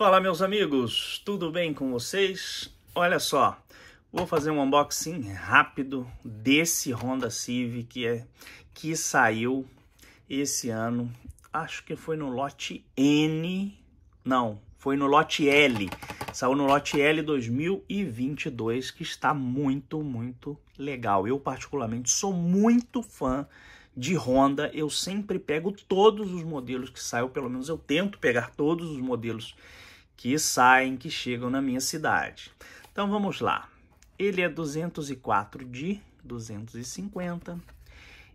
Fala meus amigos, tudo bem com vocês? Olha só, vou fazer um unboxing rápido desse Honda Civic que, é, que saiu esse ano, acho que foi no lote N, não, foi no lote L, saiu no lote L 2022 que está muito, muito legal. Eu particularmente sou muito fã de Honda, eu sempre pego todos os modelos que saem, pelo menos eu tento pegar todos os modelos que saem, que chegam na minha cidade. Então vamos lá. Ele é 204 de 250.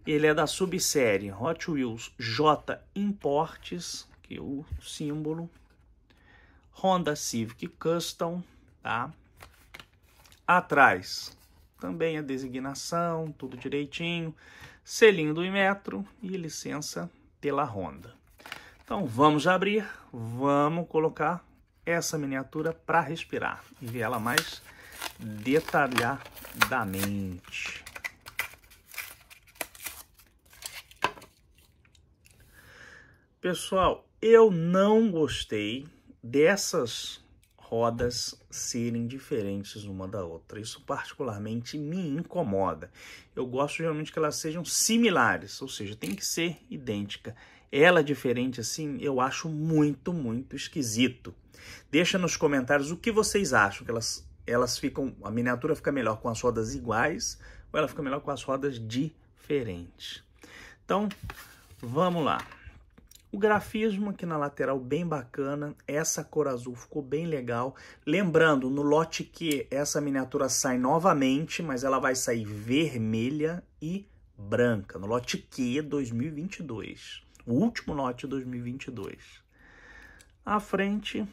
Ele é da subsérie Hot Wheels J Importes, que é o símbolo. Honda Civic Custom, tá? Atrás também a designação, tudo direitinho, selinho do Imetro e licença pela Honda. Então vamos abrir, vamos colocar essa miniatura para respirar e ver ela mais detalhadamente. Pessoal, eu não gostei dessas rodas serem diferentes uma da outra. Isso particularmente me incomoda. Eu gosto geralmente que elas sejam similares, ou seja, tem que ser idêntica ela é diferente assim, eu acho muito, muito esquisito. Deixa nos comentários o que vocês acham, que elas, elas ficam, a miniatura fica melhor com as rodas iguais ou ela fica melhor com as rodas diferentes. Então, vamos lá. O grafismo aqui na lateral bem bacana, essa cor azul ficou bem legal. Lembrando, no lote que essa miniatura sai novamente, mas ela vai sair vermelha e branca, no lote Q 2022 o último lote de 2022. A frente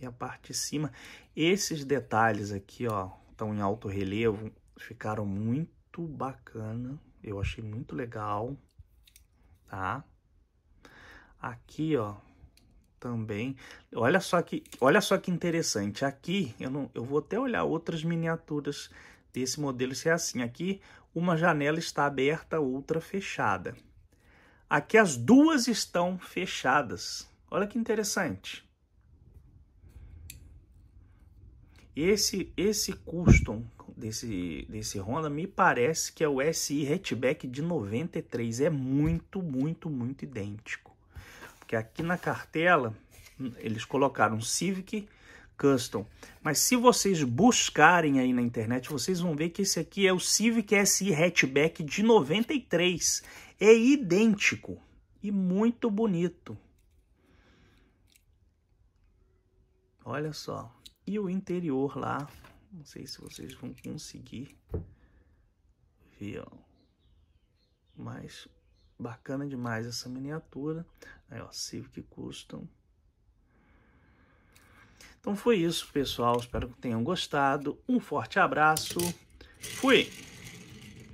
e a parte de cima. Esses detalhes aqui, ó, estão em alto relevo, ficaram muito bacana. Eu achei muito legal, tá? Aqui, ó, também. Olha só que, olha só que interessante. Aqui eu não, eu vou até olhar outras miniaturas desse modelo se é assim. Aqui uma janela está aberta, outra fechada. Aqui as duas estão fechadas. Olha que interessante. Esse esse custom desse desse Honda me parece que é o SI hatchback de 93, é muito, muito, muito idêntico. Porque aqui na cartela hum, eles colocaram Civic Custom. Mas se vocês buscarem aí na internet, vocês vão ver que esse aqui é o Civic SI Hatchback de 93. É idêntico e muito bonito. Olha só. E o interior lá, não sei se vocês vão conseguir ver, ó. Mas bacana demais essa miniatura. Aí, ó, Civic Custom então foi isso, pessoal. Espero que tenham gostado. Um forte abraço. Fui!